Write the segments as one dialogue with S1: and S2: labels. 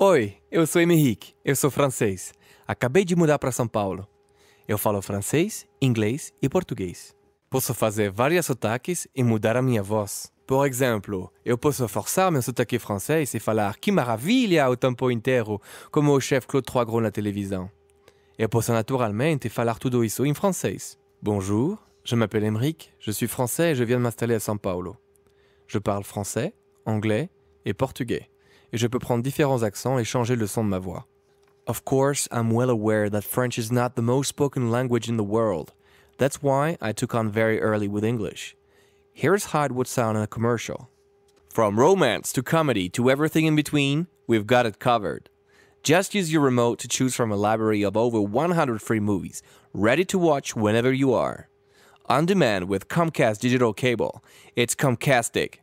S1: Oi, eu sou Henrique, eu sou francês. Acabei de mudar para São Paulo. Eu falo francês, inglês e português. Posso fazer vários sotaques e mudar a minha voz. Por exemplo, eu posso forçar meu sotaque francês e falar que maravilha o tempo inteiro, como o chefe Claude Trois na televisão. Eu posso naturalmente falar tudo isso em francês. Bonjour, je m'appelle Emeric, je suis français et je viens de m'installer à São Paulo. Je parle français, anglais et portugais. et je peux prendre différents accents et changer le son de ma voix. Of course, I'm well aware that French is not the most spoken language in the world. That's why I took on very early with English. Here's how it would sound in a commercial. From romance to comedy to everything in between, we've got it covered. Just use your remote to choose from a library of over 100 free movies, ready to watch whenever you are. On demand with Comcast Digital Cable, it's Comcastic.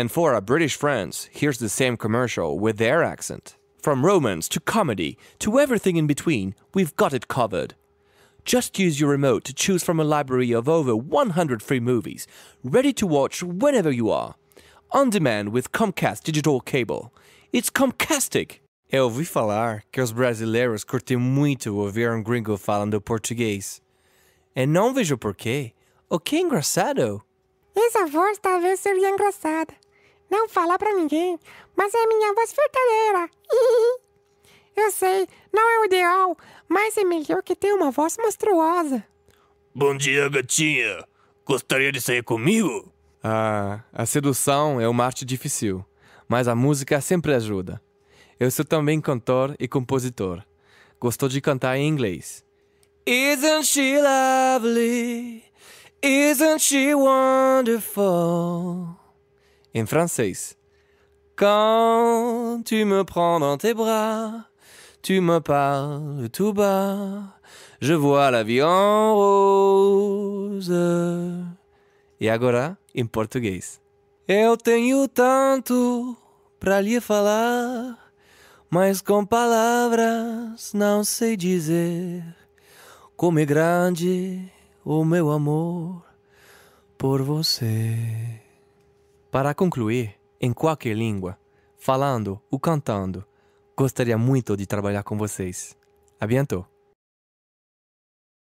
S1: And for our British friends, here's the same commercial with their accent. From romance to comedy to everything in between, we've got it covered. Just use your remote to choose from a library of over 100 free movies, ready to watch whenever you are. On demand with Comcast Digital Cable. It's Comcastic! Eu ouvi falar que os brasileiros curtem muito ouvir um gringo falando português. E não vejo porquê. O que é engraçado! Essa voz talvez seria engraçada. não fala para ninguém, mas é minha voz verdadeira. Eu sei, não é o ideal, mas é melhor que ter uma voz monstruosa. Bom dia, gatinha. Gostaria de sair comigo? Ah, a sedução é uma arte difícil, mas a música sempre ajuda. Eu sou também cantor e compositor. Gostou de cantar em inglês. Isn't she lovely? Isn't she wonderful? em francês. Quand tu me prends dans tes bras, tu me parles tout bas, je vois la vie en rose. E agora, em português. Eu tenho tanto para lhe falar, mas com palavras não sei dizer como é grande o meu amor por você. Para concluir, em qualquer língua, falando ou cantando, gostaria muito de trabalhar com vocês. A bientôt!